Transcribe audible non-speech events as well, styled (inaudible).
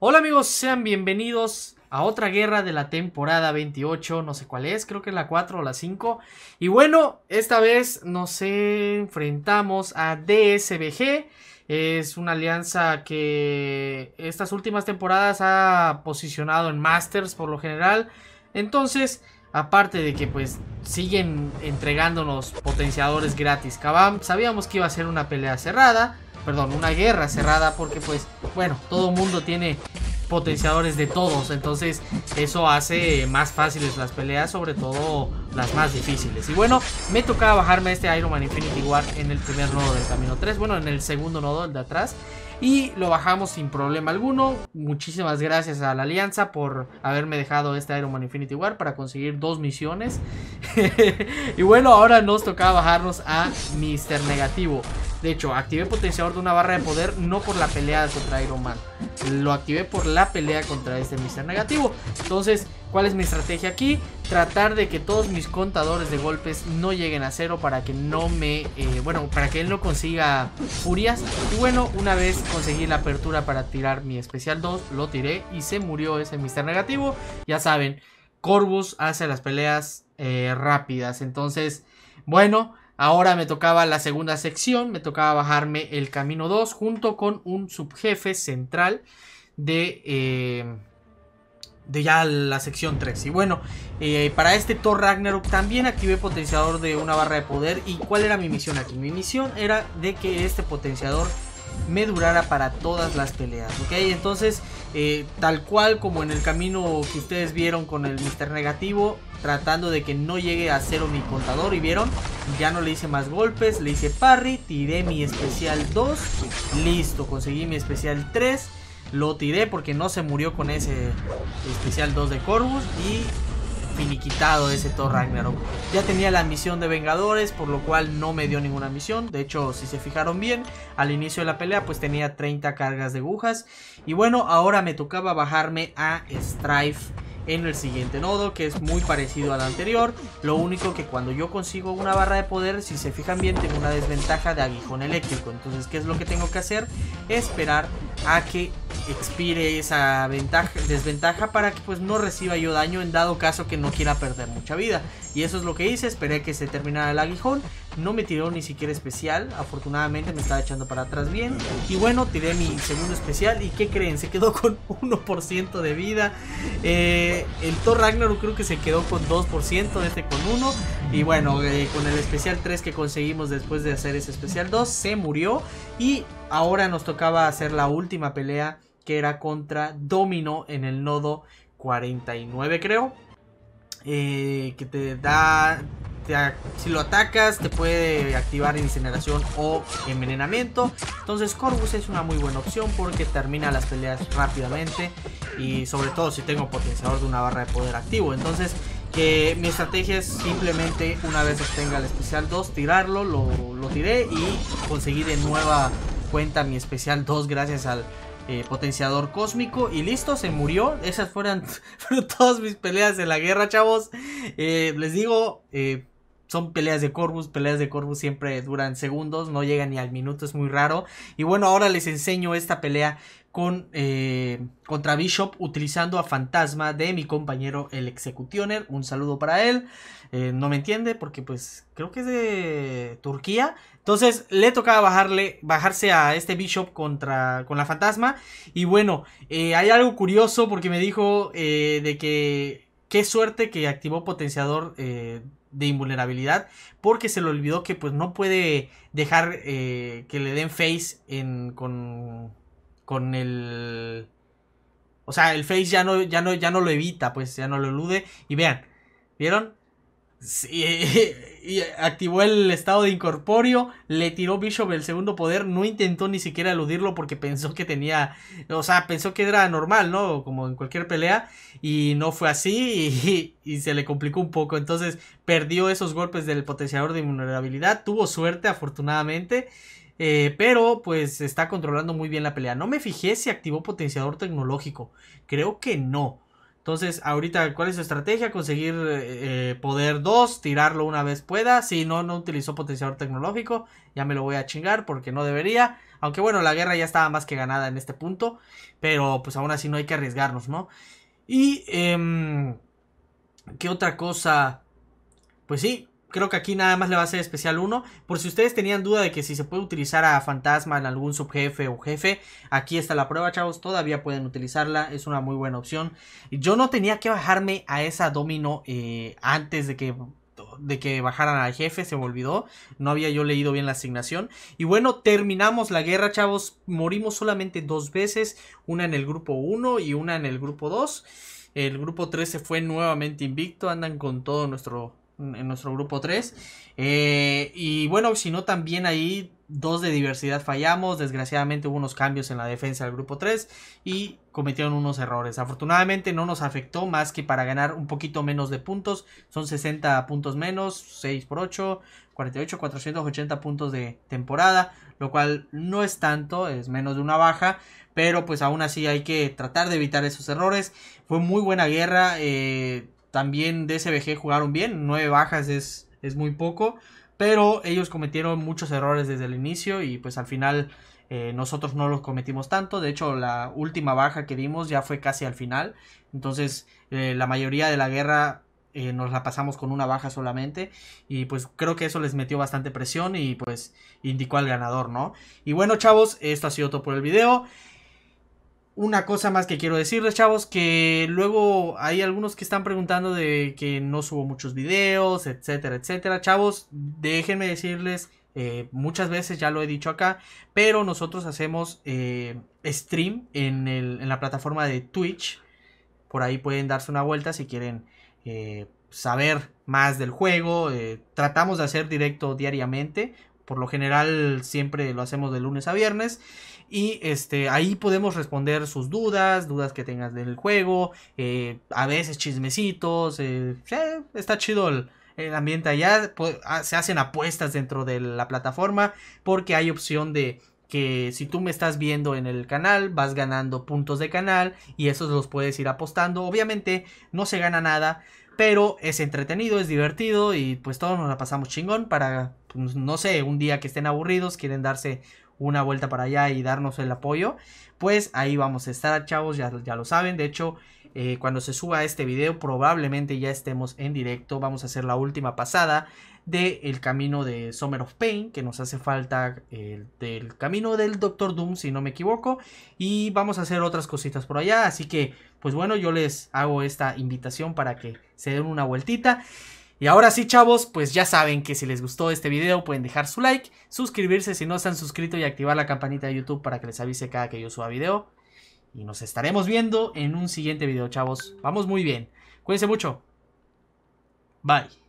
Hola amigos, sean bienvenidos a otra guerra de la temporada 28, no sé cuál es, creo que es la 4 o la 5. Y bueno, esta vez nos enfrentamos a DSBG. Es una alianza que estas últimas temporadas ha posicionado en Masters por lo general. Entonces, aparte de que pues siguen entregándonos potenciadores gratis. Kabam, sabíamos que iba a ser una pelea cerrada perdón, una guerra cerrada porque pues, bueno, todo mundo tiene potenciadores de todos, entonces eso hace más fáciles las peleas, sobre todo las más difíciles. Y bueno, me tocaba bajarme este Iron Man Infinity War en el primer nodo del camino 3, bueno, en el segundo nodo, el de atrás. Y lo bajamos sin problema alguno. Muchísimas gracias a la Alianza por haberme dejado este Iron Man Infinity War para conseguir dos misiones. (laughs) y bueno, ahora nos tocaba bajarnos a Mr. Negativo. De hecho, activé potenciador de una barra de poder no por la pelea contra Iron Man. Lo activé por la pelea contra este mister Negativo. Entonces, ¿cuál es mi estrategia aquí? Tratar de que todos mis contadores de golpes no lleguen a cero para que no me... Eh, bueno, para que él no consiga furias. Y bueno, una vez conseguí la apertura para tirar mi especial 2, lo tiré y se murió ese mister Negativo. Ya saben, Corvus hace las peleas eh, rápidas. Entonces, bueno... Ahora me tocaba la segunda sección, me tocaba bajarme el camino 2 junto con un subjefe central de, eh, de ya la sección 3. Y bueno, eh, para este Thor Ragnarok también activé potenciador de una barra de poder. ¿Y cuál era mi misión aquí? Mi misión era de que este potenciador me durara para todas las peleas, ¿ok? Entonces eh, tal cual como en el camino que ustedes vieron con el Mister Negativo, tratando de que no llegue a cero mi contador y vieron, ya no le hice más golpes, le hice parry, tiré mi especial 2, listo, conseguí mi especial 3, lo tiré porque no se murió con ese especial 2 de Corvus y finiquitado ese Thor Ragnarok. Ya tenía la misión de Vengadores, por lo cual no me dio ninguna misión. De hecho, si se fijaron bien, al inicio de la pelea pues tenía 30 cargas de agujas. Y bueno, ahora me tocaba bajarme a Strife en el siguiente nodo que es muy parecido al anterior lo único que cuando yo consigo una barra de poder si se fijan bien tengo una desventaja de aguijón eléctrico entonces qué es lo que tengo que hacer esperar a que expire esa ventaja, desventaja para que pues no reciba yo daño en dado caso que no quiera perder mucha vida. Y eso es lo que hice, esperé que se terminara el aguijón, no me tiró ni siquiera especial, afortunadamente me estaba echando para atrás bien. Y bueno, tiré mi segundo especial y ¿qué creen? Se quedó con 1% (laughs) de vida. Eh, el Thor Ragnarok creo que se quedó con 2%, este con 1. Y bueno, eh, con el especial 3 que conseguimos después de hacer ese especial 2, se murió. Y ahora nos tocaba hacer la última pelea que era contra Domino en el nodo 49 creo. Eh, que te da si lo atacas te puede activar incineración o envenenamiento. Entonces Corvus es una muy buena opción porque termina las peleas rápidamente y sobre todo si tengo potenciador de una barra de poder activo. Entonces que mi estrategia es simplemente una vez obtenga el especial 2 tirarlo, lo, lo tiré y conseguí de nueva cuenta mi especial 2 gracias al eh, potenciador cósmico y listo, se murió. Esas (laughs) fueron, todas mis peleas de la guerra, chavos. Eh, les digo, eh, son peleas de Corvus, peleas de Corvus siempre duran segundos, no llegan ni al minuto, es muy raro. Y bueno, ahora les enseño esta pelea con, eh, contra Bishop utilizando a Fantasma de mi compañero el Executioner. Un saludo para él. Eh, no me entiende porque pues creo que es de Turquía. Entonces le tocaba bajarle, bajarse a este Bishop contra, con la Fantasma. Y bueno, eh, hay algo curioso porque me dijo de que qué suerte que activó potenciador de invulnerabilidad porque se le olvidó que pues no puede dejar eh, que le den face en, con, con el... O sea, el face ya no, ya, no, ya no lo evita, pues ya no lo elude. Y vean, ¿vieron? Sí, activó el estado de incorporio le tiró Bishop el segundo poder, no intentó ni siquiera eludirlo porque pensó que tenía, o sea, pensó que era normal, ¿no? Como en cualquier pelea, y no fue así y, se le complicó un poco, entonces perdió esos golpes del potenciador de vulnerabilidad. tuvo suerte afortunadamente, eh, pero pues está controlando muy bien la pelea. No me fijé si activó potenciador tecnológico, creo que no. Entonces, ahorita, ¿cuál es su estrategia? Conseguir eh, poder 2, tirarlo una vez pueda. Si no, no utilizó potenciador tecnológico, ya me lo voy a chingar porque no debería. Aunque bueno, la guerra ya estaba más que ganada en este punto. Pero pues aún así no hay que arriesgarnos, ¿no? Y... Em, ¿Qué otra cosa? Pues sí, creo que aquí nada más le va a ser especial uno. Por si ustedes tenían duda de que si se puede utilizar a fantasma en algún subjefe o jefe, aquí está la prueba, chavos. Todavía pueden utilizarla, es una muy buena opción. Yo no tenía que bajarme a esa domino eh, antes de que de que bajaran al jefe, se me olvidó. No había yo leído bien la asignación. Y bueno, terminamos la guerra, chavos. Morimos solamente dos veces, una en el grupo 1 y una en el grupo 2. El grupo 3 se fue nuevamente invicto, andan con todo nuestro en nuestro grupo 3. Eh, y bueno, si no, también ahí dos de diversidad fallamos. Desgraciadamente hubo unos cambios en la defensa del grupo 3 y cometieron unos errores. Afortunadamente no nos afectó más que para ganar un poquito menos de puntos. Son 60 puntos menos, 6 por 8, 48, 480 puntos de temporada. Lo cual no es tanto, es menos de una baja. Pero pues aún así hay que tratar de evitar esos errores. Fue muy buena guerra. Eh, también DSBG jugaron bien, nueve bajas es, muy poco, pero ellos cometieron muchos errores desde el inicio y pues al final eh, nosotros no los cometimos tanto, de hecho la última baja que dimos ya fue casi al final, entonces eh, la mayoría de la guerra eh, nos la pasamos con una baja solamente y pues creo que eso les metió bastante presión y pues indicó al ganador, ¿no? Y bueno chavos, esto ha sido todo por el video. Una cosa más que quiero decirles, chavos, que luego hay algunos que están preguntando de que no subo muchos videos, etcétera, etcétera. Chavos, déjenme decirles, eh, muchas veces ya lo he dicho acá, pero nosotros hacemos eh, stream en, la plataforma de Twitch. Por ahí pueden darse una vuelta si quieren eh, saber más del juego. tratamos de hacer directo diariamente, por lo general siempre lo hacemos de lunes a viernes. Y este, ahí podemos responder sus dudas, dudas que tengas del juego, eh, a veces chismecitos. Eh, está chido el ambiente allá. Pues, ah, se hacen apuestas dentro de la plataforma porque hay opción de que si tú me estás viendo en el canal, vas ganando puntos de canal y esos los puedes ir apostando. Obviamente no se gana nada, pero es entretenido, es divertido y pues todos nos la pasamos chingón para, pues, no sé, un día que estén aburridos, quieren darse una vuelta para allá y darnos el apoyo, pues ahí vamos a estar, chavos, ya, ya lo saben, de hecho eh, cuando se suba este video probablemente ya estemos en directo. Vamos a hacer la última pasada del el camino de Summer of Pain, que nos hace falta del camino del Doctor Doom, si no me equivoco. Y vamos a hacer otras cositas por allá. Así que, pues bueno, yo les hago esta invitación para que se den una vueltita. Y ahora sí, chavos, pues ya saben que si les gustó este video pueden dejar su like, suscribirse si no están suscritos y activar la campanita de YouTube para que les avise cada que yo suba video. Y nos estaremos viendo en un siguiente video, chavos. Vamos muy bien. Cuídense mucho. Bye.